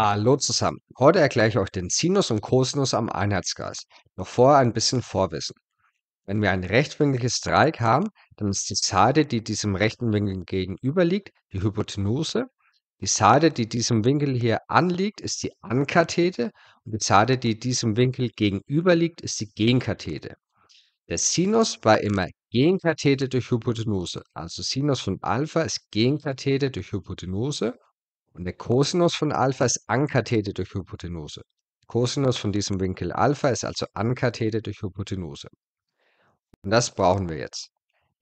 Hallo zusammen. Heute erkläre ich euch den Sinus und Cosinus am Einheitsgeist. Noch vorher ein bisschen Vorwissen. Wenn wir ein rechtwinkliges Dreieck haben, dann ist die Seite, die diesem rechten Winkel gegenüber liegt, die Hypotenuse. Die Seite, die diesem Winkel hier anliegt, ist die Ankathete und die Seite, die diesem Winkel gegenüber liegt, ist die Genkathete. Der Sinus war immer Genkathete durch Hypotenuse. Also Sinus von Alpha ist Genkathete durch Hypotenuse und der Kosinus von Alpha ist Ankathete durch Hypotenuse. Kosinus von diesem Winkel Alpha ist also Ankathete durch Hypotenuse. Und das brauchen wir jetzt.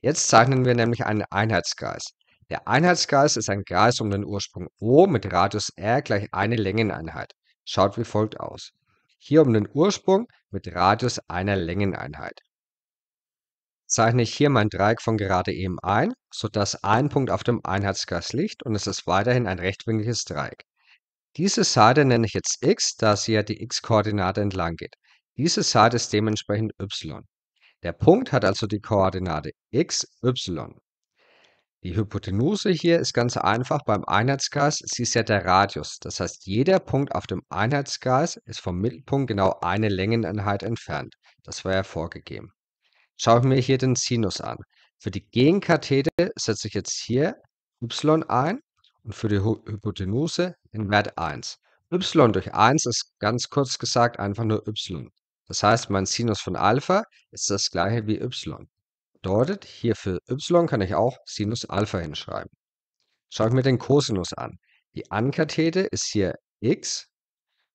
Jetzt zeichnen wir nämlich einen Einheitskreis. Der Einheitskreis ist ein Kreis um den Ursprung O mit Radius R gleich eine Längeneinheit. Schaut wie folgt aus. Hier um den Ursprung mit Radius einer Längeneinheit zeichne ich hier mein Dreieck von gerade eben ein, sodass ein Punkt auf dem Einheitskreis liegt und es ist weiterhin ein rechtwinkliges Dreieck. Diese Seite nenne ich jetzt x, da sie ja die x-Koordinate entlang geht. Diese Seite ist dementsprechend y. Der Punkt hat also die Koordinate x, y. Die Hypotenuse hier ist ganz einfach beim Einheitskreis, sie ist ja der Radius. Das heißt, jeder Punkt auf dem Einheitskreis ist vom Mittelpunkt genau eine Längeneinheit entfernt. Das war ja vorgegeben. Schaue ich mir hier den Sinus an. Für die Gegenkathete setze ich jetzt hier y ein und für die Hypotenuse den Wert 1. y durch 1 ist ganz kurz gesagt einfach nur y. Das heißt, mein Sinus von Alpha ist das gleiche wie y. Bedeutet, hier für y kann ich auch Sinus Alpha hinschreiben. Schaue ich mir den Cosinus an. Die Ankathete ist hier x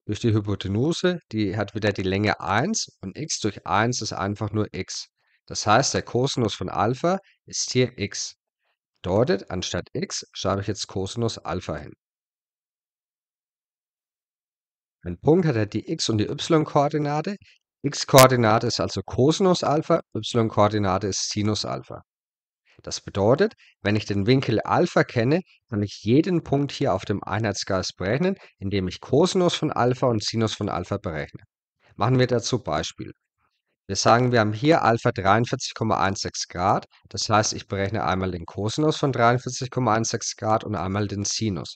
durch die Hypotenuse, die hat wieder die Länge 1 und x durch 1 ist einfach nur x. Das heißt, der Kosinus von Alpha ist hier x. Bedeutet, anstatt x schreibe ich jetzt Kosinus Alpha hin. Ein Punkt hat er halt die x- und die y-Koordinate. x-Koordinate ist also Kosinus Alpha, y-Koordinate ist Sinus Alpha. Das bedeutet, wenn ich den Winkel Alpha kenne, kann ich jeden Punkt hier auf dem Einheitsgeist berechnen, indem ich Kosinus von Alpha und Sinus von Alpha berechne. Machen wir dazu Beispiel. Wir sagen, wir haben hier Alpha 43,16 Grad. Das heißt, ich berechne einmal den Kosinus von 43,16 Grad und einmal den Sinus.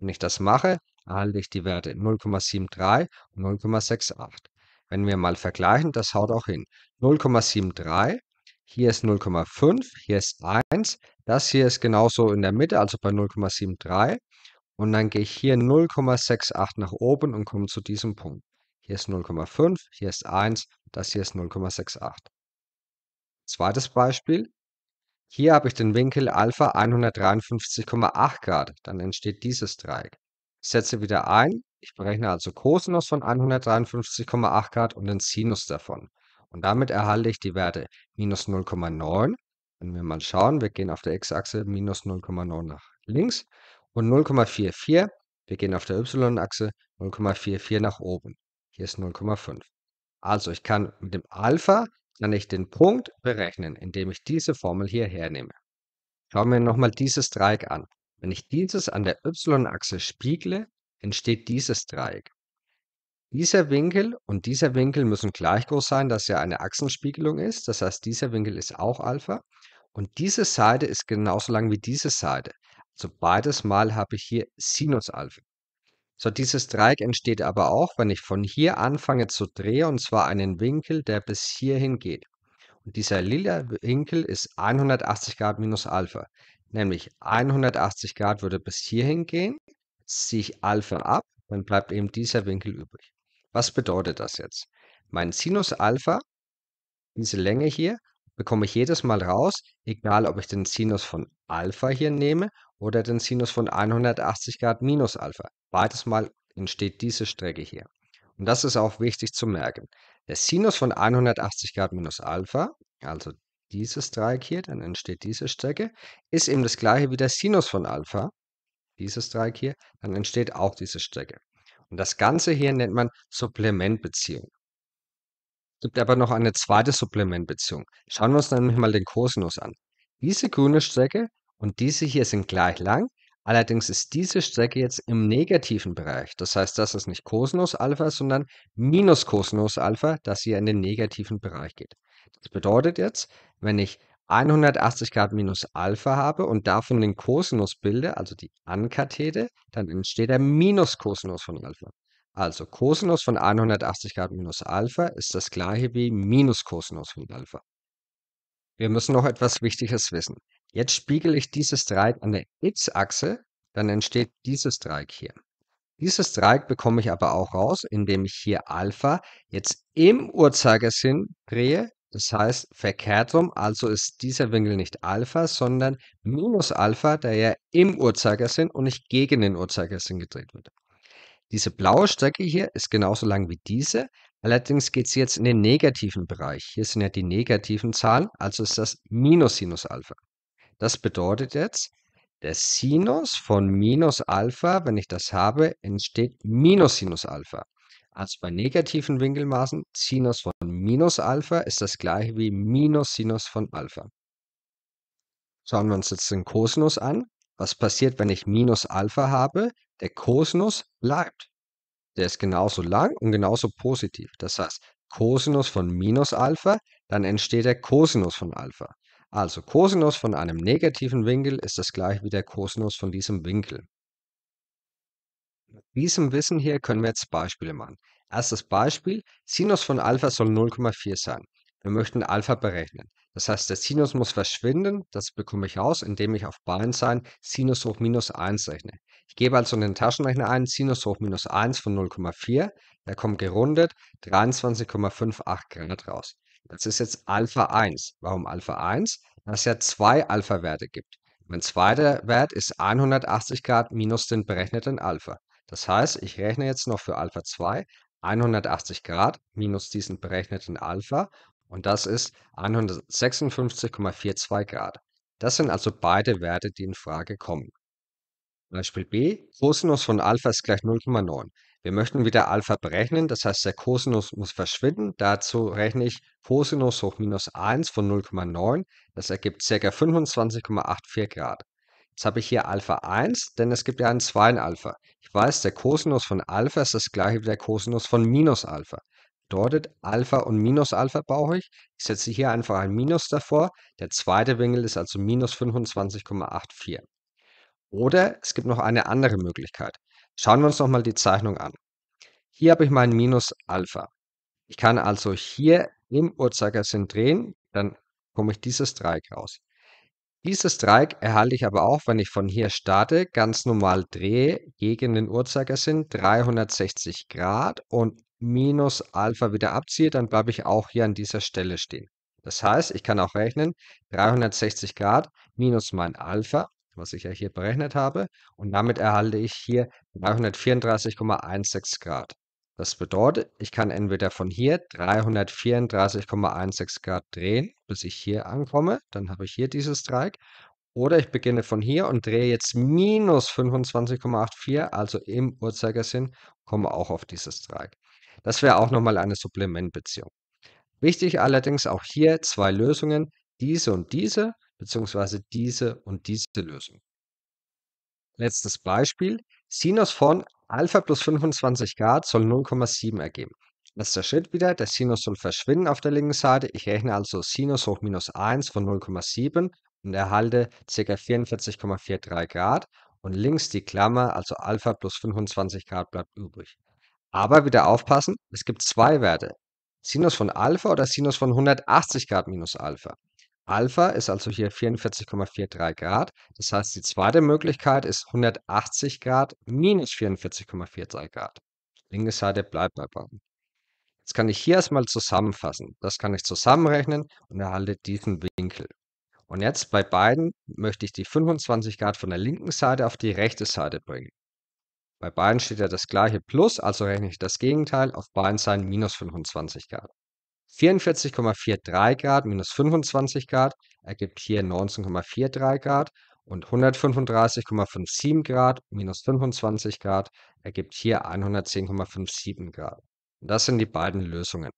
Wenn ich das mache, erhalte ich die Werte 0,73 und 0,68. Wenn wir mal vergleichen, das haut auch hin. 0,73, hier ist 0,5, hier ist 1. Das hier ist genauso in der Mitte, also bei 0,73. Und dann gehe ich hier 0,68 nach oben und komme zu diesem Punkt hier ist 0,5, hier ist 1, das hier ist 0,68. Zweites Beispiel. Hier habe ich den Winkel Alpha 153,8 Grad, dann entsteht dieses Dreieck. Ich setze wieder ein, ich berechne also Cosinus von 153,8 Grad und den Sinus davon. Und damit erhalte ich die Werte minus 0,9. Wenn wir mal schauen, wir gehen auf der x-Achse minus 0,9 nach links und 0,44. Wir gehen auf der y-Achse 0,44 nach oben. Hier ist 0,5. Also ich kann mit dem Alpha kann ich den Punkt berechnen, indem ich diese Formel hier hernehme. Schauen wir nochmal dieses Dreieck an. Wenn ich dieses an der y-Achse spiegle, entsteht dieses Dreieck. Dieser Winkel und dieser Winkel müssen gleich groß sein, dass ja eine Achsenspiegelung ist. Das heißt, dieser Winkel ist auch Alpha. Und diese Seite ist genauso lang wie diese Seite. Also beides Mal habe ich hier Sinus Alpha. So, dieses Dreieck entsteht aber auch, wenn ich von hier anfange zu drehen, und zwar einen Winkel, der bis hierhin geht. Und dieser lila Winkel ist 180 Grad minus Alpha. Nämlich 180 Grad würde bis hierhin gehen, ziehe ich Alpha ab, dann bleibt eben dieser Winkel übrig. Was bedeutet das jetzt? Mein Sinus Alpha, diese Länge hier, bekomme ich jedes Mal raus, egal ob ich den Sinus von Alpha hier nehme oder den Sinus von 180 Grad minus Alpha. Beides Mal entsteht diese Strecke hier. Und das ist auch wichtig zu merken. Der Sinus von 180 Grad minus Alpha, also dieses Dreieck hier, dann entsteht diese Strecke, ist eben das gleiche wie der Sinus von Alpha, dieses Dreieck hier, dann entsteht auch diese Strecke. Und das Ganze hier nennt man Supplementbeziehung gibt aber noch eine zweite Supplementbeziehung. Schauen wir uns nämlich mal den Kosinus an. Diese grüne Strecke und diese hier sind gleich lang, allerdings ist diese Strecke jetzt im negativen Bereich. Das heißt, das ist nicht Kosinus Alpha, sondern minus Kosinus Alpha, das hier in den negativen Bereich geht. Das bedeutet jetzt, wenn ich 180 Grad minus Alpha habe und davon den Kosinus bilde, also die Ankathete, dann entsteht der Minus Kosinus von Alpha. Also Cosinus von 180 Grad minus Alpha ist das gleiche wie minus Cosinus von Alpha. Wir müssen noch etwas Wichtiges wissen. Jetzt spiegele ich dieses Dreieck an der x-Achse, dann entsteht dieses Dreieck hier. Dieses Dreieck bekomme ich aber auch raus, indem ich hier Alpha jetzt im Uhrzeigersinn drehe, das heißt verkehrt rum, also ist dieser Winkel nicht Alpha, sondern minus Alpha, der ja im Uhrzeigersinn und nicht gegen den Uhrzeigersinn gedreht wird. Diese blaue Strecke hier ist genauso lang wie diese, allerdings geht sie jetzt in den negativen Bereich. Hier sind ja die negativen Zahlen, also ist das minus Sinus Alpha. Das bedeutet jetzt, der Sinus von minus Alpha, wenn ich das habe, entsteht minus Sinus Alpha. Also bei negativen Winkelmaßen, Sinus von minus Alpha ist das gleiche wie minus Sinus von Alpha. Schauen wir uns jetzt den Kosinus an. Was passiert, wenn ich minus Alpha habe? Der Kosinus bleibt. Der ist genauso lang und genauso positiv. Das heißt, Kosinus von minus Alpha, dann entsteht der Kosinus von Alpha. Also Kosinus von einem negativen Winkel ist das gleiche wie der Kosinus von diesem Winkel. Mit diesem Wissen hier können wir jetzt Beispiele machen. Erstes Beispiel, Sinus von Alpha soll 0,4 sein. Wir möchten Alpha berechnen. Das heißt, der Sinus muss verschwinden. Das bekomme ich raus, indem ich auf beiden Seiten Sinus hoch minus 1 rechne. Ich gebe also in den Taschenrechner ein Sinus hoch minus 1 von 0,4. Da kommt gerundet 23,58 Grad raus. Das ist jetzt Alpha 1. Warum Alpha 1? Weil es ja zwei Alpha-Werte gibt. Mein zweiter Wert ist 180 Grad minus den berechneten Alpha. Das heißt, ich rechne jetzt noch für Alpha 2 180 Grad minus diesen berechneten Alpha und das ist 156,42 Grad. Das sind also beide Werte, die in Frage kommen. Beispiel b, Cosinus von Alpha ist gleich 0,9. Wir möchten wieder Alpha berechnen, das heißt der Cosinus muss verschwinden. Dazu rechne ich Cosinus hoch minus 1 von 0,9. Das ergibt ca. 25,84 Grad. Jetzt habe ich hier Alpha 1, denn es gibt ja einen zweiten Alpha. Ich weiß, der Cosinus von Alpha ist das gleiche wie der Cosinus von Minus Alpha bedeutet Alpha und Minus Alpha brauche ich. Ich setze hier einfach ein Minus davor. Der zweite Winkel ist also minus 25,84. Oder es gibt noch eine andere Möglichkeit. Schauen wir uns nochmal die Zeichnung an. Hier habe ich mein Minus Alpha. Ich kann also hier im Uhrzeigersinn drehen, dann komme ich dieses Dreieck raus. Dieses Dreieck erhalte ich aber auch, wenn ich von hier starte, ganz normal drehe gegen den Uhrzeigersinn 360 Grad und minus Alpha wieder abziehe, dann bleibe ich auch hier an dieser Stelle stehen. Das heißt, ich kann auch rechnen, 360 Grad minus mein Alpha, was ich ja hier berechnet habe, und damit erhalte ich hier 334,16 Grad. Das bedeutet, ich kann entweder von hier 334,16 Grad drehen, bis ich hier ankomme, dann habe ich hier dieses Dreieck, oder ich beginne von hier und drehe jetzt minus 25,84, also im Uhrzeigersinn, komme auch auf dieses Dreieck. Das wäre auch nochmal eine Supplementbeziehung. Wichtig allerdings auch hier zwei Lösungen, diese und diese, beziehungsweise diese und diese Lösung. Letztes Beispiel. Sinus von Alpha plus 25 Grad soll 0,7 ergeben. Letzter Schritt wieder, der Sinus soll verschwinden auf der linken Seite. Ich rechne also Sinus hoch minus 1 von 0,7 und erhalte ca. 44,43 Grad und links die Klammer, also Alpha plus 25 Grad bleibt übrig. Aber wieder aufpassen, es gibt zwei Werte. Sinus von Alpha oder Sinus von 180 Grad minus Alpha. Alpha ist also hier 44,43 Grad. Das heißt, die zweite Möglichkeit ist 180 Grad minus 44,43 Grad. Linke Seite bleibt bei beiden. Jetzt kann ich hier erstmal zusammenfassen. Das kann ich zusammenrechnen und erhalte diesen Winkel. Und jetzt bei beiden möchte ich die 25 Grad von der linken Seite auf die rechte Seite bringen. Bei beiden steht ja das gleiche Plus, also rechne ich das Gegenteil, auf beiden Seiten minus 25 Grad. 44,43 Grad minus 25 Grad ergibt hier 19,43 Grad und 135,57 Grad minus 25 Grad ergibt hier 110,57 Grad. Und das sind die beiden Lösungen.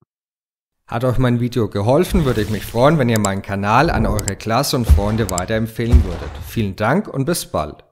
Hat euch mein Video geholfen, würde ich mich freuen, wenn ihr meinen Kanal an eure Klasse und Freunde weiterempfehlen würdet. Vielen Dank und bis bald.